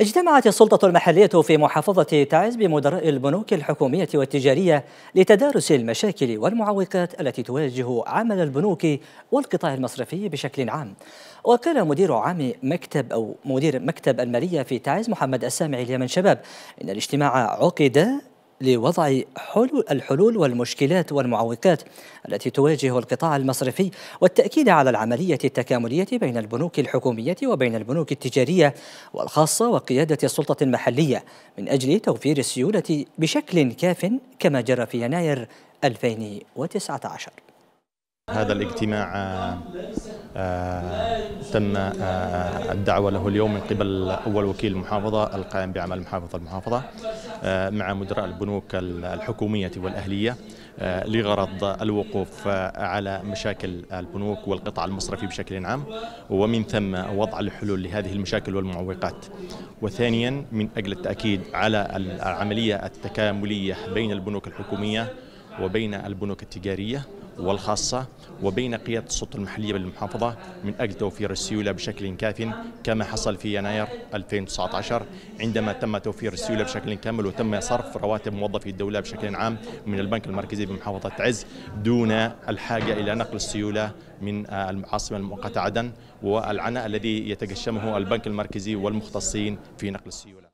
اجتمعت السلطة المحلية في محافظة تعز بمدراء البنوك الحكومية والتجارية لتدارس المشاكل والمعوقات التي تواجه عمل البنوك والقطاع المصرفي بشكل عام وقال مدير عام مكتب أو مدير مكتب المالية في تعز محمد السامع اليمن شباب إن الاجتماع عقد لوضع حلول الحلول والمشكلات والمعوقات التي تواجه القطاع المصرفي والتأكيد على العملية التكاملية بين البنوك الحكومية وبين البنوك التجارية والخاصة وقيادة السلطة المحلية من أجل توفير السيولة بشكل كاف كما جرى في يناير 2019 هذا الاجتماع آه، آه، تم آه، الدعوة له اليوم من قبل أول وكيل المحافظة القائم بعمل محافظة المحافظة آه، مع مدراء البنوك الحكومية والأهلية آه، لغرض الوقوف آه، على مشاكل البنوك والقطاع المصرفي بشكل عام ومن ثم وضع الحلول لهذه المشاكل والمعوقات وثانيا من أجل التأكيد على العملية التكاملية بين البنوك الحكومية وبين البنوك التجارية والخاصة وبين قيادة السلطة المحلية بالمحافظة من أجل توفير السيولة بشكل كاف كما حصل في يناير 2019 عندما تم توفير السيولة بشكل كامل وتم صرف رواتب موظفي الدولة بشكل عام من البنك المركزي بمحافظة عز دون الحاجة إلى نقل السيولة من العاصمة المؤقتة عدن والعناء الذي يتجشمه البنك المركزي والمختصين في نقل السيولة